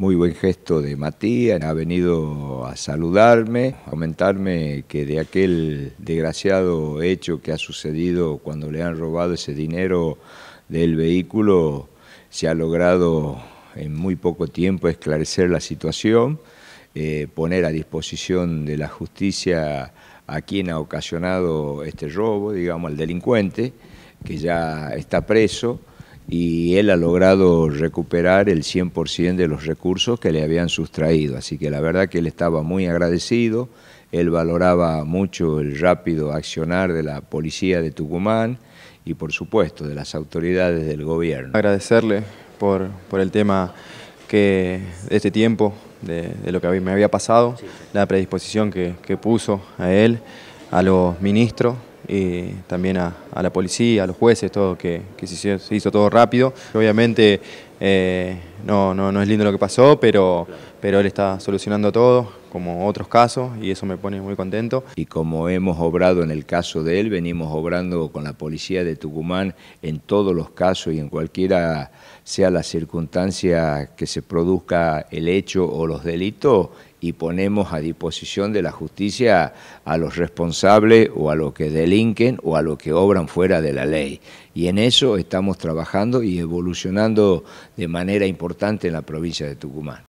muy buen gesto de Matías, ha venido a saludarme, a comentarme que de aquel desgraciado hecho que ha sucedido cuando le han robado ese dinero del vehículo, se ha logrado en muy poco tiempo esclarecer la situación, eh, poner a disposición de la justicia a quien ha ocasionado este robo, digamos, al delincuente, que ya está preso y él ha logrado recuperar el 100% de los recursos que le habían sustraído. Así que la verdad que él estaba muy agradecido, él valoraba mucho el rápido accionar de la policía de Tucumán y por supuesto de las autoridades del gobierno. Agradecerle por, por el tema que de este tiempo, de, lo que me había pasado, la predisposición que, que puso a él, a los ministros, y también a, la policía, a los jueces, todo, que, se, hizo, se hizo todo rápido. Obviamente eh, no, no, no es lindo lo que pasó, pero, pero él está solucionando todo, como otros casos, y eso me pone muy contento. Y como hemos obrado en el caso de él, venimos obrando con la policía de Tucumán en todos los casos y en cualquiera sea la circunstancia que se produzca el hecho o los delitos, y ponemos a disposición de la justicia a los responsables o a los que delinquen o a los que obran fuera de la ley. Y en eso estamos trabajando y evolucionando de manera importante en la provincia de Tucumán.